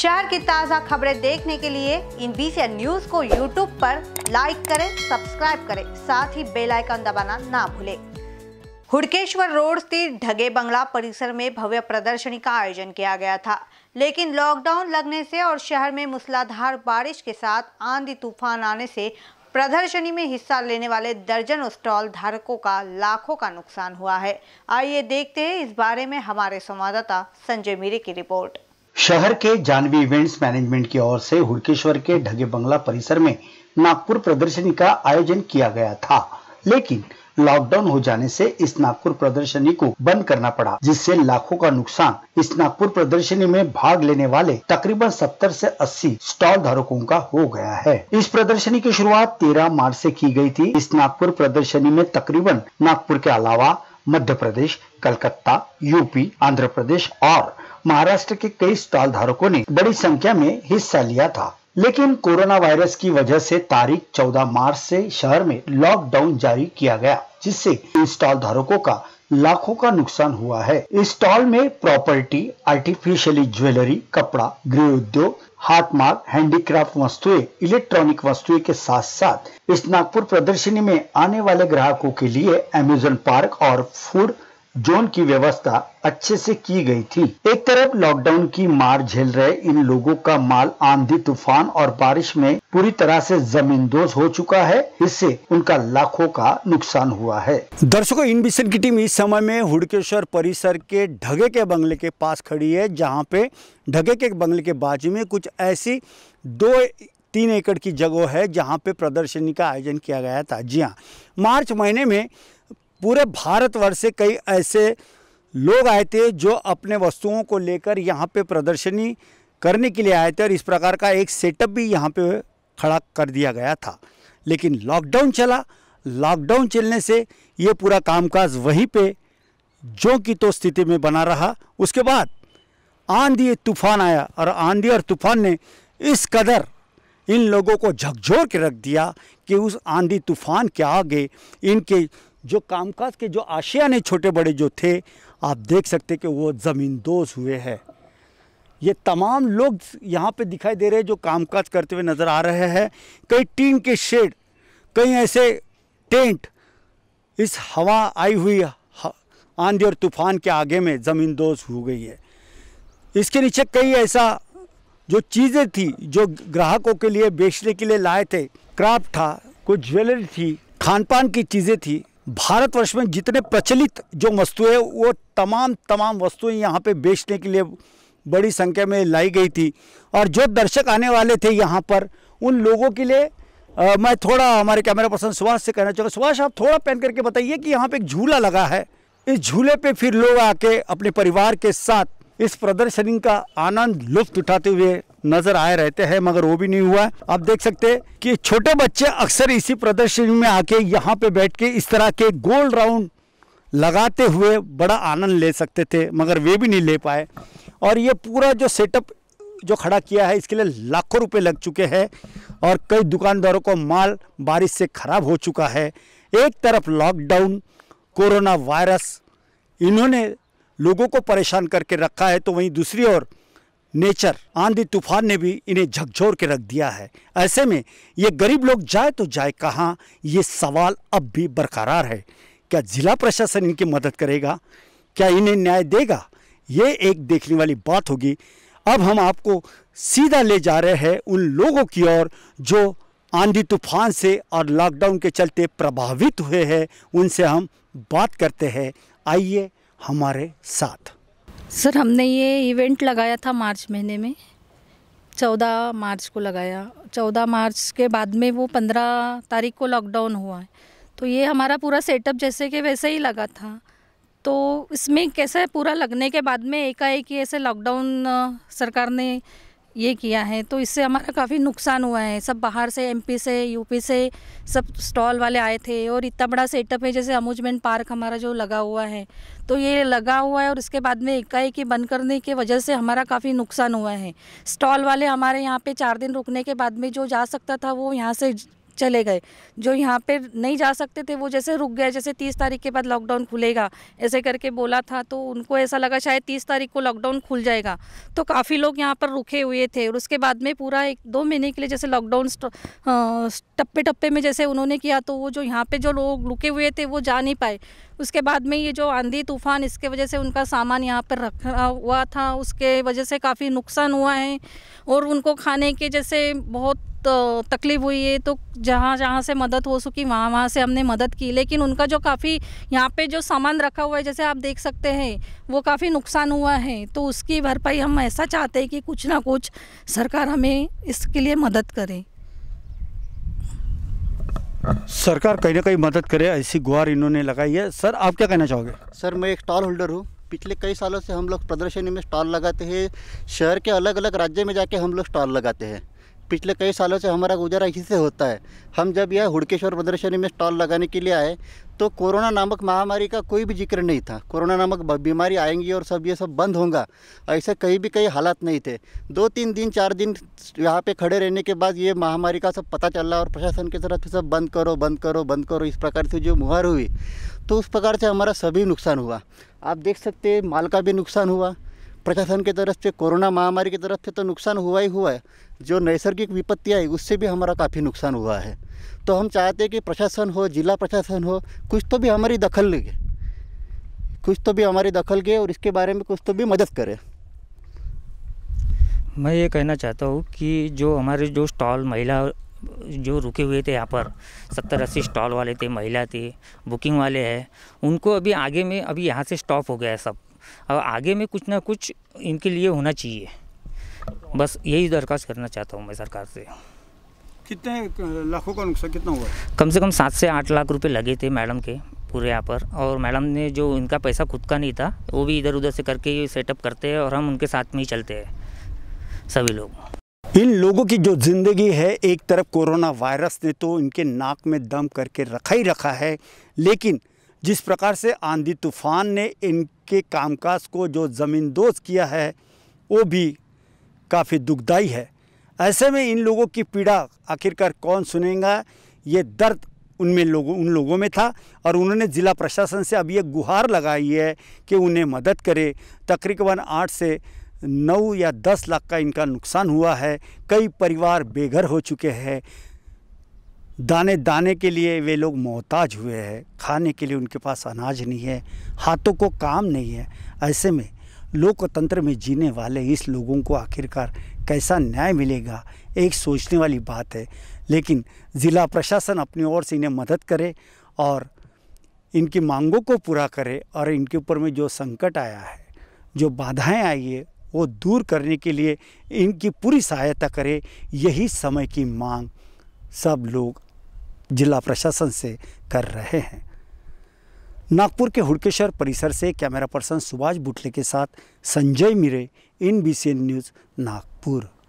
शहर की ताज़ा खबरें देखने के लिए इन बीसी न्यूज को यूट्यूब पर लाइक करें सब्सक्राइब करें साथ ही बेल आइकन दबाना ना भूलें हुडकेश्वर रोड स्थित ढगे बंगला परिसर में भव्य प्रदर्शनी का आयोजन किया गया था लेकिन लॉकडाउन लगने से और शहर में मूसलाधार बारिश के साथ आंधी तूफान आने से प्रदर्शनी में हिस्सा लेने वाले दर्जनों स्टॉल धारकों का लाखों का नुकसान हुआ है आइए देखते हैं इस बारे में हमारे संवाददाता संजय मीरे की रिपोर्ट शहर के जानवी इवेंट्स मैनेजमेंट की ओर से हुड़केश्वर के ढगे बंगला परिसर में नागपुर प्रदर्शनी का आयोजन किया गया था लेकिन लॉकडाउन हो जाने से इस नागपुर प्रदर्शनी को बंद करना पड़ा जिससे लाखों का नुकसान इस नागपुर प्रदर्शनी में भाग लेने वाले तकरीबन 70 से 80 स्टॉल धारकों का हो गया है इस प्रदर्शनी की शुरुआत 13 मार्च से की गई थी इस नागपुर प्रदर्शनी में तकरीबन नागपुर के अलावा मध्य प्रदेश कलकत्ता यूपी आंध्र प्रदेश और महाराष्ट्र के कई स्टॉल धारकों ने बड़ी संख्या में हिस्सा लिया था लेकिन कोरोना वायरस की वजह से तारीख 14 मार्च से शहर में लॉकडाउन जारी किया गया जिससे स्टॉल धारकों का लाखों का नुकसान हुआ है स्टॉल में प्रॉपर्टी आर्टिफिशियली ज्वेलरी कपड़ा गृह उद्योग हाथ मार्ग हैंडीक्राफ्ट वस्तुएं इलेक्ट्रॉनिक वस्तुएं के साथ साथ इस नागपुर प्रदर्शनी में आने वाले ग्राहकों के लिए अमेजन पार्क और फूड जोन की व्यवस्था अच्छे से की गई थी एक तरफ लॉकडाउन की मार झेल रहे इन लोगों का माल आंधी तूफान और बारिश में पूरी तरह से जमींदोज हो चुका है इससे उनका लाखों का नुकसान हुआ है दर्शकों इन मिशन की टीम इस समय में हुड़केश्वर परिसर के ढगे के बंगले के पास खड़ी है जहाँ पे ढगे के बंगले के बाजू में कुछ ऐसी दो तीन एकड़ की जगह है जहाँ पे प्रदर्शनी का आयोजन किया गया था जी हाँ मार्च महीने में पूरे भारतवर्ष से कई ऐसे लोग आए थे जो अपने वस्तुओं को लेकर यहाँ पे प्रदर्शनी करने के लिए आए थे और इस प्रकार का एक सेटअप भी यहाँ पे खड़ा कर दिया गया था लेकिन लॉकडाउन चला लॉकडाउन चलने से ये पूरा कामकाज वहीं पे जो की तो स्थिति में बना रहा उसके बाद आंधी तूफान आया और आंधी और तूफान ने इस कदर इन लोगों को झकझोर के रख दिया कि उस आंधी तूफान के आगे इनके जो कामकाज के जो आशियाने छोटे बड़े जो थे आप देख सकते कि वो ज़मींदोज हुए हैं ये तमाम लोग यहाँ पे दिखाई दे रहे हैं जो कामकाज करते हुए नज़र आ रहे हैं कई टीन के शेड कई ऐसे टेंट इस हवा आई हुई आंधी और तूफान के आगे में ज़मींदोज हो गई है इसके नीचे कई ऐसा जो चीज़ें थी जो ग्राहकों के लिए बेचने के लिए लाए थे क्राफ्ट था कुछ ज्वेलरी थी खान पान की चीज़ें थी भारतवर्ष में जितने प्रचलित जो वस्तुएं वो तमाम तमाम वस्तुएं यहाँ पे बेचने के लिए बड़ी संख्या में लाई गई थी और जो दर्शक आने वाले थे यहाँ पर उन लोगों के लिए आ, मैं थोड़ा हमारे कैमरा पर्सन सुभाष से कहना चाहूँगा सुभाष आप थोड़ा पहन करके बताइए कि यहाँ पे एक झूला लगा है इस झूले पे फिर लोग आके अपने परिवार के साथ इस प्रदर्शनी का आनंद लुफ्त उठाते हुए नजर आए रहते हैं मगर वो भी नहीं हुआ आप देख सकते हैं कि छोटे बच्चे अक्सर इसी प्रदर्शनी में आके यहाँ पे बैठ के इस तरह के गोल राउंड लगाते हुए बड़ा आनंद ले सकते थे मगर वे भी नहीं ले पाए और ये पूरा जो सेटअप जो खड़ा किया है इसके लिए लाखों रुपए लग चुके हैं और कई दुकानदारों को माल बारिश से ख़राब हो चुका है एक तरफ लॉकडाउन कोरोना वायरस इन्होंने लोगों को परेशान करके रखा है तो वहीं दूसरी ओर नेचर आंधी तूफान ने भी इन्हें झकझोर के रख दिया है ऐसे में ये गरीब लोग जाए तो जाए कहाँ ये सवाल अब भी बरकरार है क्या जिला प्रशासन इनकी मदद करेगा क्या इन्हें न्याय देगा ये एक देखने वाली बात होगी अब हम आपको सीधा ले जा रहे हैं उन लोगों की ओर जो आंधी तूफान से और लॉकडाउन के चलते प्रभावित हुए हैं उनसे हम बात करते हैं आइए हमारे साथ सर हमने ये इवेंट लगाया था मार्च महीने में चौदह मार्च को लगाया चौदह मार्च के बाद में वो पंद्रह तारीख को लॉकडाउन हुआ है तो ये हमारा पूरा सेटअप जैसे कि वैसे ही लगा था तो इसमें कैसे पूरा लगने के बाद में एकाएक ऐसे लॉकडाउन सरकार ने ये किया है तो इससे हमारा काफ़ी नुकसान हुआ है सब बाहर से एमपी से यूपी से सब स्टॉल वाले आए थे और इतना बड़ा सेटअप है जैसे अम्यूजमेंट पार्क हमारा जो लगा हुआ है तो ये लगा हुआ है और इसके बाद में एकाएक बंद करने की वजह से हमारा काफ़ी नुकसान हुआ है स्टॉल वाले हमारे यहाँ पे चार दिन रुकने के बाद में जो जा सकता था वो यहाँ से चले गए जो यहाँ पे नहीं जा सकते थे वो जैसे रुक गए जैसे तीस तारीख के बाद लॉकडाउन खुलेगा ऐसे करके बोला था तो उनको ऐसा लगा शायद तीस तारीख को लॉकडाउन खुल जाएगा तो काफ़ी लोग यहाँ पर रुके हुए थे और उसके बाद में पूरा एक दो महीने के लिए जैसे लॉकडाउन टप्पे टप्पे में जैसे उन्होंने किया तो वो जो यहाँ पे जो लोग रुके हुए थे वो जा नहीं पाए उसके बाद में ये जो आंधी तूफान इसके वजह से उनका सामान यहाँ पर रखा हुआ था उसके वजह से काफ़ी नुकसान हुआ है और उनको खाने के जैसे बहुत तो तकलीफ़ हुई है तो जहाँ जहाँ से मदद हो सकी वहाँ वहाँ से हमने मदद की लेकिन उनका जो काफ़ी यहाँ पे जो सामान रखा हुआ है जैसे आप देख सकते हैं वो काफ़ी नुकसान हुआ है तो उसकी भरपाई हम ऐसा चाहते हैं कि कुछ ना कुछ सरकार हमें इसके लिए मदद करे सरकार कहीं ना कहीं मदद करे ऐसी गुहार इन्होंने लगाई है सर आप क्या कहना चाहोगे सर मैं एक स्टॉल होल्डर हूँ पिछले कई सालों से हम लोग प्रदर्शनी में स्टॉल लगाते हैं शहर के अलग अलग राज्य में जाके हम लोग स्टॉल लगाते हैं पिछले कई सालों से हमारा गुजारा इसी से होता है हम जब यह हुड़केश्वर प्रदर्शनी में स्टॉल लगाने के लिए आए तो कोरोना नामक महामारी का कोई भी जिक्र नहीं था कोरोना नामक बीमारी आएंगी और सब ये सब बंद होगा ऐसे कहीं भी कई हालात नहीं थे दो तीन दिन चार दिन यहाँ पे खड़े रहने के बाद ये महामारी का सब पता चल रहा और प्रशासन की तरफ से सब बंद करो बंद करो बंद करो इस प्रकार से जो मुहर हुई तो उस प्रकार से हमारा सभी नुकसान हुआ आप देख सकते माल का भी नुकसान हुआ प्रशासन की तरफ से कोरोना महामारी की तरफ से तो नुकसान हुआ ही हुआ है जो नैसर्गिक विपत्ति आई उससे भी हमारा काफ़ी नुकसान हुआ है तो हम चाहते हैं कि प्रशासन हो जिला प्रशासन हो कुछ तो भी हमारी दखल लेंगे कुछ तो भी हमारी दखल गए और इसके बारे में कुछ तो भी मदद करे मैं ये कहना चाहता हूँ कि जो हमारे जो स्टॉल महिला जो रुके हुए थे यहाँ पर सत्तर अस्सी स्टॉल वाले थे महिला थे बुकिंग वाले हैं उनको अभी आगे में अभी यहाँ से स्टॉप हो गया है सब और आगे में कुछ ना कुछ इनके लिए होना चाहिए बस यही दरखास्त करना चाहता हूँ मैं सरकार से कितने लाखों का नुकसान कितना हुआ कम से कम सात से आठ लाख रुपए लगे थे मैडम के पूरे यहाँ पर और मैडम ने जो इनका पैसा खुद का नहीं था वो भी इधर उधर से करके सेटअप करते हैं और हम उनके साथ में ही चलते हैं सभी लोग इन लोगों की जो ज़िंदगी है एक तरफ कोरोना वायरस ने तो इनके नाक में दम करके रखा ही रखा है लेकिन जिस प्रकार से आंधी तूफान ने इनके कामकाज को जो ज़मींदोज किया है वो भी काफ़ी दुखदाई है ऐसे में इन लोगों की पीड़ा आखिरकार कौन सुनेगा ये दर्द उनमें लोगों उन लोगों में था और उन्होंने ज़िला प्रशासन से अब ये गुहार लगाई है कि उन्हें मदद करे तकरीबन आठ से नौ या दस लाख का इनका नुकसान हुआ है कई परिवार बेघर हो चुके हैं दाने दाने के लिए वे लोग मोहताज हुए हैं खाने के लिए उनके पास अनाज नहीं है हाथों को काम नहीं है ऐसे में लोकतंत्र में जीने वाले इस लोगों को आखिरकार कैसा न्याय मिलेगा एक सोचने वाली बात है लेकिन ज़िला प्रशासन अपनी ओर से इन्हें मदद करे और इनकी मांगों को पूरा करे और इनके ऊपर में जो संकट आया है जो बाधाएं आई है वो दूर करने के लिए इनकी पूरी सहायता करे यही समय की मांग सब लोग जिला प्रशासन से कर रहे हैं नागपुर के हुड़केश्वर परिसर से कैमरा पर्सन सुभाष बुटले के साथ Sanjay Mire in B news Nagpur